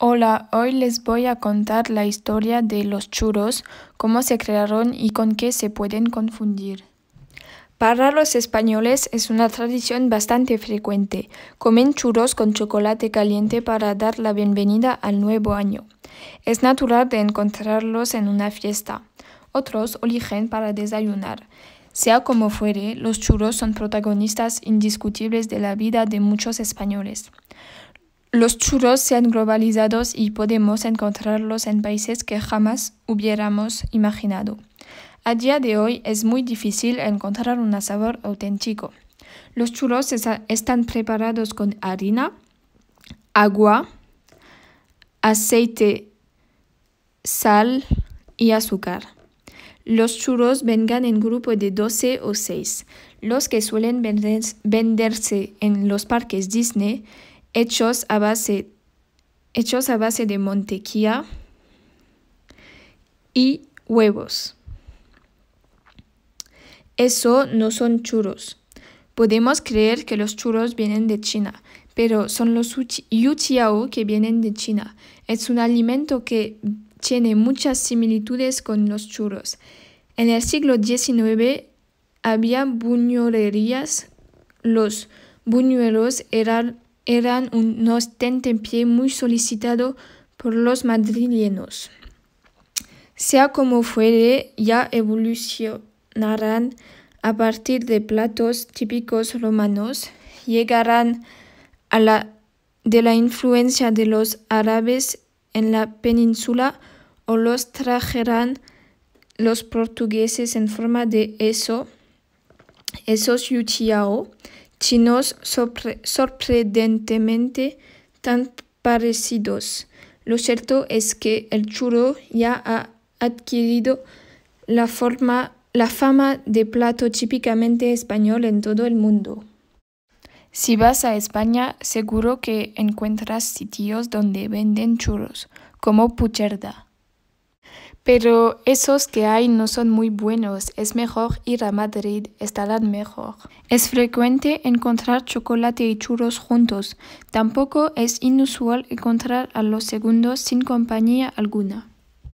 Hola, hoy les voy a contar la historia de los churros, cómo se crearon y con qué se pueden confundir. Para los españoles es una tradición bastante frecuente. Comen churros con chocolate caliente para dar la bienvenida al nuevo año. Es natural de encontrarlos en una fiesta. Otros eligen para desayunar. Sea como fuere, los churros son protagonistas indiscutibles de la vida de muchos españoles. Los churros se han globalizado y podemos encontrarlos en países que jamás hubiéramos imaginado. A día de hoy es muy difícil encontrar un sabor auténtico. Los churros están preparados con harina, agua, aceite, sal y azúcar. Los churros vengan en grupo de 12 o 6. Los que suelen venderse en los parques Disney hechos a base, hechos a base de mantequilla y huevos. Eso no son churros. Podemos creer que los churros vienen de China, pero son los yuchiao que vienen de China. Es un alimento que tiene muchas similitudes con los churros. En el siglo XIX había buñolerías. Los buñuelos eran eran en pie muy solicitado por los madrileños. Sea como fuere, ya evolucionarán a partir de platos típicos romanos, llegarán a la de la influencia de los árabes en la península o los trajerán los portugueses en forma de eso, esos yuchiao chinos sorprendentemente tan parecidos. Lo cierto es que el churro ya ha adquirido la, forma, la fama de plato típicamente español en todo el mundo. Si vas a España, seguro que encuentras sitios donde venden churros, como Pucherda. Pero esos que hay no son muy buenos, es mejor ir a Madrid, estarán mejor. Es frecuente encontrar chocolate y churros juntos, tampoco es inusual encontrar a los segundos sin compañía alguna.